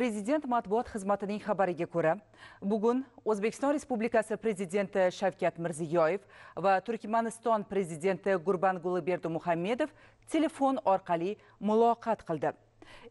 Президент Матбуат Хизматының хабарыге көрі, Бугун, Өзбекстан Республикасы Президенті Шавкет Мұрзиёев ва Түркіманыстан Президенті Гурбан Гулыберді Мухаммедов телефон арқалы мұлақат қылды.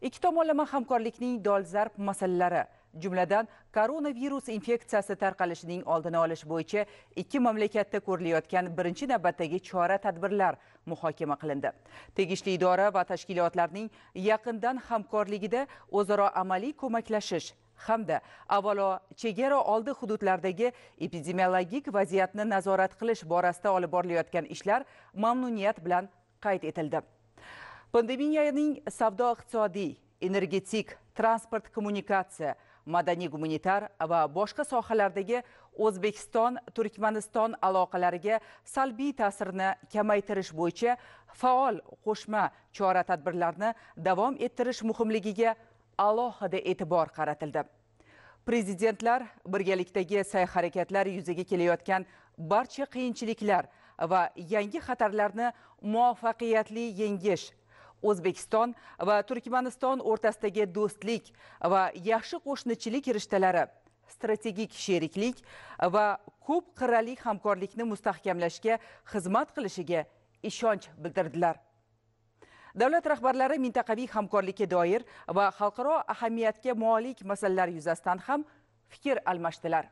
ikki tomonlama hamkorlikning dolzarb masalalari jumladan koronavirus infeksiyasi tarqalishining oldini olish bo'yicha ikki mamlakatda ko'rilayotgan birinchi navbatdagi chora tadbirlar muhokama qilindi tegishli idora va tashkilotlarning yaqindan hamkorligida o'zaro amaliy ko'maklashish hamda avvalo chegara oldi hududlardagi epidemiologik vaziyatni nazorat qilish borasida olib borilayotgan ishlar mamnuniyat bilan qayd etildi pandemiyaning savdo iqtisodiy energetik transport kommunikatsiya madaniy gumanitar va boshqa sohalardagi o'zbekiston turkmaniston aloqalariga salbiy ta'sirini kamaytirish bo'yicha faol qo'shma chora tadbirlarni davom ettirish muhimligiga alohida e'tibor qaratildi prezidentlar birgalikdagi sa'y harakatlar yuzaga kelayotgan barcha qiyinchiliklar va yangi xatarlarni muvaffaqiyatli yengish o'zbekiston va turkmaniston o'rtasidagi do'stlik va yaxshi qo'shnichilik rishtalari strategik sheriklik va ko'p qirrali hamkorlikni mustahkamlashga xizmat qilishiga ishonch bildirdilar davlat rahbarlari mintaqaviy hamkorlikka doir va xalqaro ahamiyatga molik masalalar yuzasidan ham fikr almashdilar